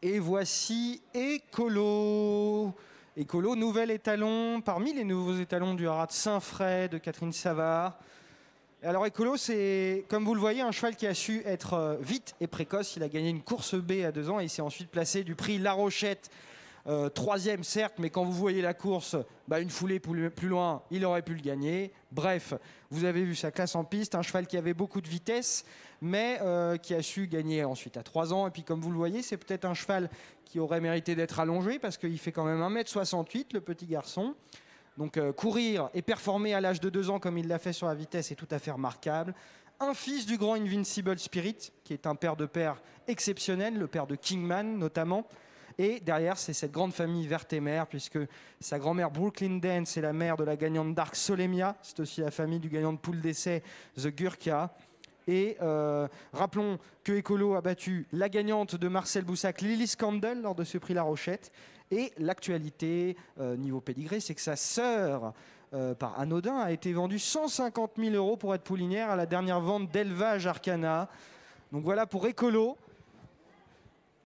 Et voici Écolo. Écolo, nouvel étalon parmi les nouveaux étalons du haras de Saint-Fray de Catherine Savard. Alors Écolo, c'est comme vous le voyez un cheval qui a su être euh, vite et précoce. Il a gagné une course B à deux ans et il s'est ensuite placé du prix La Rochette euh, troisième, certes, mais quand vous voyez la course, bah, une foulée plus loin, il aurait pu le gagner. Bref, vous avez vu sa classe en piste, un cheval qui avait beaucoup de vitesse, mais euh, qui a su gagner ensuite à trois ans. Et puis, comme vous le voyez, c'est peut-être un cheval qui aurait mérité d'être allongé parce qu'il fait quand même 1m68, le petit garçon. Donc, euh, courir et performer à l'âge de deux ans comme il l'a fait sur la vitesse est tout à fait remarquable un fils du grand Invincible Spirit, qui est un père de père exceptionnel, le père de Kingman notamment. Et derrière, c'est cette grande famille Vertemer, puisque sa grand-mère Brooklyn Dance c'est la mère de la gagnante d'Arc Solemia. C'est aussi la famille du gagnant de poule d'essai, The Gurkha. Et euh, rappelons que Ecolo a battu la gagnante de Marcel Boussac, Lily Scandal, lors de ce prix La Rochette. Et l'actualité, euh, niveau pédigré, c'est que sa sœur, euh, par Anodin, a été vendue 150 000 euros pour être poulinière à la dernière vente d'élevage Arcana. Donc voilà pour Ecolo.